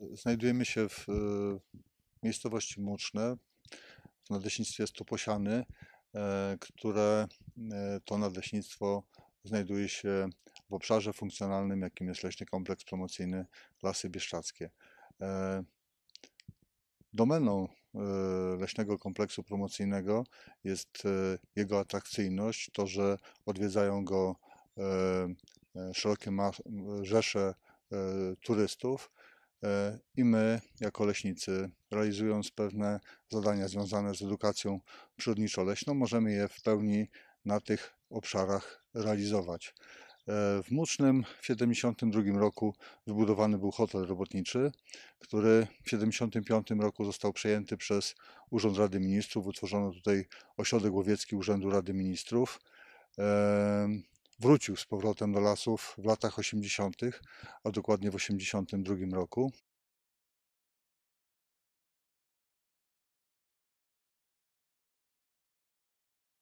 Znajdujemy się w miejscowości Muczne, w nadleśnictwie Stuposiany, e, które e, to nadleśnictwo znajduje się w obszarze funkcjonalnym, jakim jest Leśny Kompleks Promocyjny Lasy Bieszczackie. E, domeną Leśnego Kompleksu Promocyjnego jest jego atrakcyjność, to, że odwiedzają go szerokie rzesze turystów, E, i my, jako leśnicy, realizując pewne zadania związane z edukacją przyrodniczo-leśną, możemy je w pełni na tych obszarach realizować. E, w Mucznym w 1972 roku wybudowany był hotel robotniczy, który w 1975 roku został przejęty przez Urząd Rady Ministrów. Utworzono tutaj ośrodek łowiecki Urzędu Rady Ministrów. E, wrócił z powrotem do lasów w latach 80., a dokładnie w 82 roku.